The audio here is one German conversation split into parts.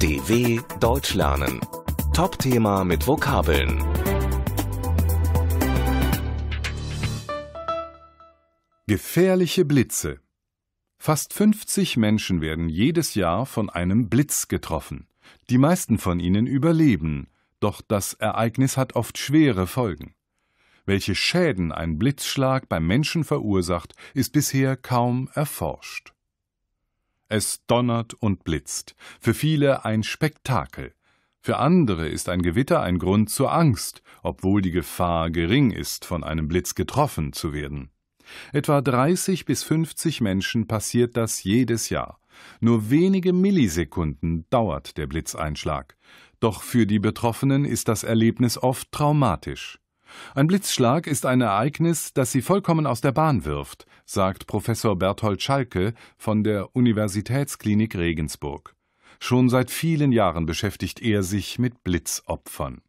DW Deutsch lernen. Top-Thema mit Vokabeln. Gefährliche Blitze. Fast 50 Menschen werden jedes Jahr von einem Blitz getroffen. Die meisten von ihnen überleben, doch das Ereignis hat oft schwere Folgen. Welche Schäden ein Blitzschlag beim Menschen verursacht, ist bisher kaum erforscht. Es donnert und blitzt, für viele ein Spektakel, für andere ist ein Gewitter ein Grund zur Angst, obwohl die Gefahr gering ist, von einem Blitz getroffen zu werden. Etwa 30 bis 50 Menschen passiert das jedes Jahr. Nur wenige Millisekunden dauert der Blitzeinschlag. Doch für die Betroffenen ist das Erlebnis oft traumatisch. Ein Blitzschlag ist ein Ereignis, das sie vollkommen aus der Bahn wirft, sagt Professor Berthold Schalke von der Universitätsklinik Regensburg. Schon seit vielen Jahren beschäftigt er sich mit Blitzopfern.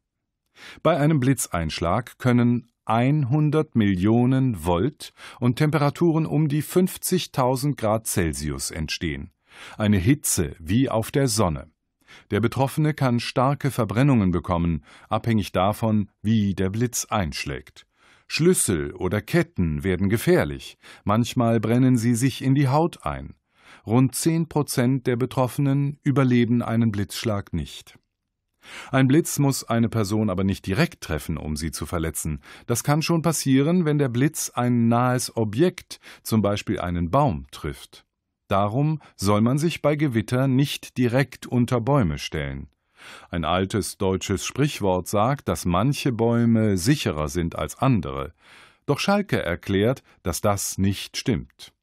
Bei einem Blitzeinschlag können 100 Millionen Volt und Temperaturen um die 50.000 Grad Celsius entstehen. Eine Hitze wie auf der Sonne. Der Betroffene kann starke Verbrennungen bekommen, abhängig davon, wie der Blitz einschlägt. Schlüssel oder Ketten werden gefährlich, manchmal brennen sie sich in die Haut ein. Rund zehn Prozent der Betroffenen überleben einen Blitzschlag nicht. Ein Blitz muss eine Person aber nicht direkt treffen, um sie zu verletzen. Das kann schon passieren, wenn der Blitz ein nahes Objekt, zum Beispiel einen Baum, trifft. Darum soll man sich bei Gewitter nicht direkt unter Bäume stellen. Ein altes deutsches Sprichwort sagt, dass manche Bäume sicherer sind als andere. Doch Schalke erklärt, dass das nicht stimmt.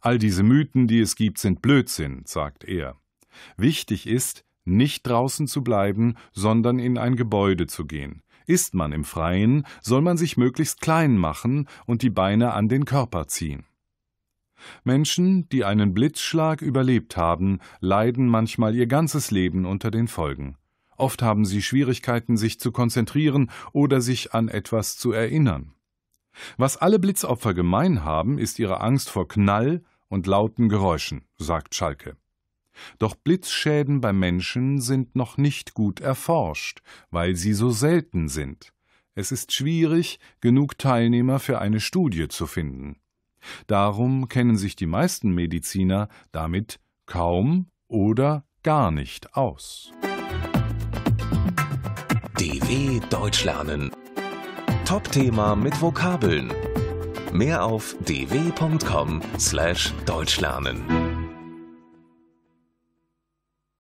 All diese Mythen, die es gibt, sind Blödsinn, sagt er. Wichtig ist, nicht draußen zu bleiben, sondern in ein Gebäude zu gehen. Ist man im Freien, soll man sich möglichst klein machen und die Beine an den Körper ziehen. Menschen, die einen Blitzschlag überlebt haben, leiden manchmal ihr ganzes Leben unter den Folgen. Oft haben sie Schwierigkeiten, sich zu konzentrieren oder sich an etwas zu erinnern. Was alle Blitzopfer gemein haben, ist ihre Angst vor Knall und lauten Geräuschen, sagt Schalke. Doch Blitzschäden bei Menschen sind noch nicht gut erforscht, weil sie so selten sind. Es ist schwierig, genug Teilnehmer für eine Studie zu finden. Darum kennen sich die meisten Mediziner damit kaum oder gar nicht aus. DW Deutsch lernen. Top-Thema mit Vokabeln. Mehr auf dw.com/deutschlernen.